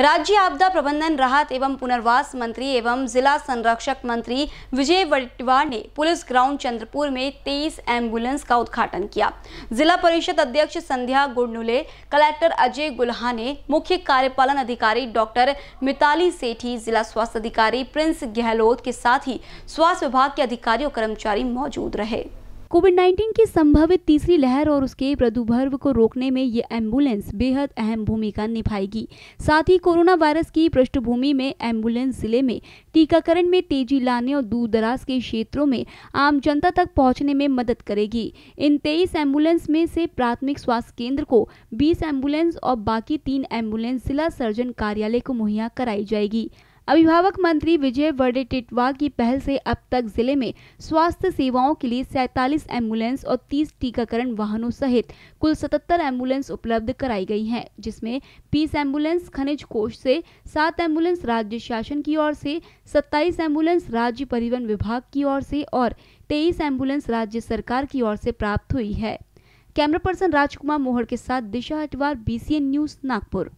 राज्य आपदा प्रबंधन राहत एवं पुनर्वास मंत्री एवं जिला संरक्षक मंत्री विजय वड़िटवार ने पुलिस ग्राउंड चंद्रपुर में तेईस एम्बुलेंस का उद्घाटन किया जिला परिषद अध्यक्ष संध्या गुड़नुले कलेक्टर अजय गुल्हा ने मुख्य कार्यपालन अधिकारी डॉक्टर मिताली सेठी जिला स्वास्थ्य अधिकारी प्रिंस गहलोत के साथ ही स्वास्थ्य विभाग के अधिकारी और कर्मचारी मौजूद रहे कोविड 19 की संभावित तीसरी लहर और उसके प्रदुभर्व को रोकने में ये एम्बुलेंस बेहद अहम भूमिका निभाएगी साथ ही कोरोना वायरस की पृष्ठभूमि में एम्बुलेंस जिले में टीकाकरण में तेजी लाने और दूर दराज के क्षेत्रों में आम जनता तक पहुँचने में मदद करेगी इन तेईस एम्बुलेंस में से प्राथमिक स्वास्थ्य केंद्र को बीस एम्बुलेंस और बाकी तीन एम्बुलेंस जिला सर्जन कार्यालय को मुहैया कराई जाएगी अभिभावक मंत्री विजय वर्डे टिटवा की पहल से अब तक जिले में स्वास्थ्य सेवाओं के लिए सैतालीस एम्बुलेंस और तीस टीकाकरण वाहनों सहित कुल 77 एम्बुलेंस उपलब्ध कराई गई हैं जिसमें बीस एम्बुलेंस खनिज कोष से सात एम्बुलेंस राज्य शासन की ओर से सत्ताईस एम्बुलेंस राज्य परिवहन विभाग की ओर से और तेईस एम्बुलेंस राज्य सरकार की ओर से प्राप्त हुई है कैमरा पर्सन राजकुमार मोहर के साथ दिशा हटवार बी न्यूज नागपुर